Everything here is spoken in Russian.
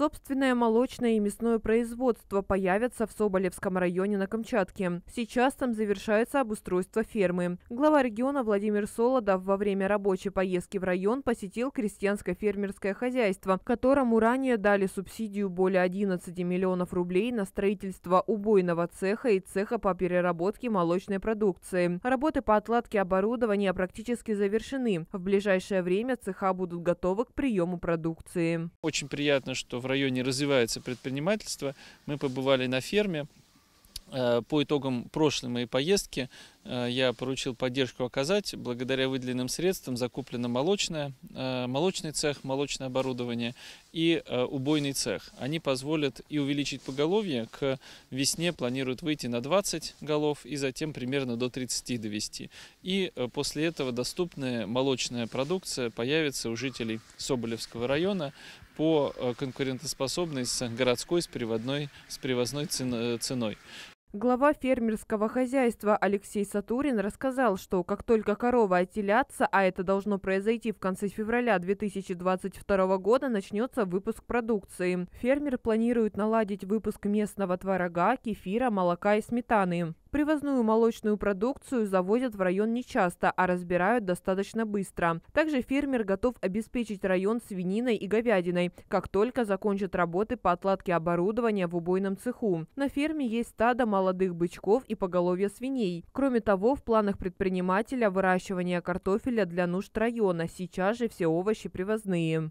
Собственное молочное и мясное производство появятся в Соболевском районе на Камчатке. Сейчас там завершается обустройство фермы. Глава региона Владимир Солодов во время рабочей поездки в район посетил крестьянско-фермерское хозяйство, которому ранее дали субсидию более 11 миллионов рублей на строительство убойного цеха и цеха по переработке молочной продукции. Работы по отладке оборудования практически завершены. В ближайшее время цеха будут готовы к приему продукции. Очень приятно, что в районе развивается предпринимательство. Мы побывали на ферме. Э, по итогам прошлой моей поездки э, я поручил поддержку оказать. Благодаря выделенным средствам закуплено молочное, э, молочный цех, молочное оборудование и э, убойный цех. Они позволят и увеличить поголовье. К весне планируют выйти на 20 голов и затем примерно до 30 довести. И э, после этого доступная молочная продукция появится у жителей Соболевского района по э, конкурентоспособной с городской, с приводной, с привозной ценой. Глава фермерского хозяйства Алексей Сатурин рассказал, что как только коровы отелятся, а это должно произойти в конце февраля 2022 года, начнется выпуск продукции. Фермер планирует наладить выпуск местного творога, кефира, молока и сметаны. Привозную молочную продукцию завозят в район нечасто, а разбирают достаточно быстро. Также фермер готов обеспечить район свининой и говядиной, как только закончат работы по отладке оборудования в убойном цеху. На ферме есть стадо молодых бычков и поголовье свиней. Кроме того, в планах предпринимателя выращивание картофеля для нужд района. Сейчас же все овощи привозные.